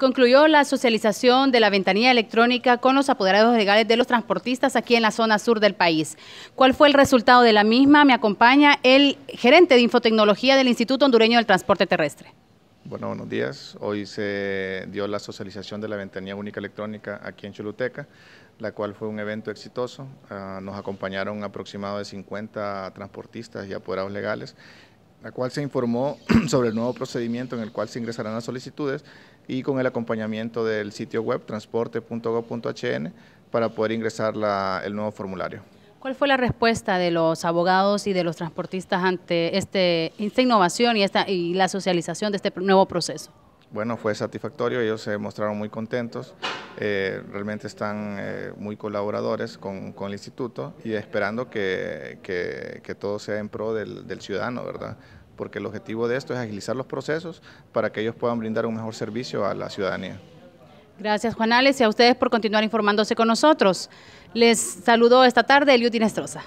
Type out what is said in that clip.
concluyó la socialización de la ventanilla electrónica con los apoderados legales de los transportistas aquí en la zona sur del país. ¿Cuál fue el resultado de la misma? Me acompaña el gerente de infotecnología del Instituto Hondureño del Transporte Terrestre. Bueno, buenos días. Hoy se dio la socialización de la ventanilla única electrónica aquí en Choluteca, la cual fue un evento exitoso. Ah, nos acompañaron aproximadamente de 50 transportistas y apoderados legales la cual se informó sobre el nuevo procedimiento en el cual se ingresarán las solicitudes y con el acompañamiento del sitio web transporte.gov.hn para poder ingresar el nuevo formulario. ¿Cuál fue la respuesta de los abogados y de los transportistas ante este, esta innovación y, esta, y la socialización de este nuevo proceso? bueno, fue satisfactorio, ellos se mostraron muy contentos, eh, realmente están eh, muy colaboradores con, el instituto y esperando que, todo sea en pro del, ciudadano, ¿verdad? Porque el objetivo de esto es agilizar los procesos para que ellos puedan brindar un mejor servicio a la ciudadanía. Gracias, Juanales, y a ustedes por continuar informándose con nosotros. Les saludo esta tarde Eliud Estroza.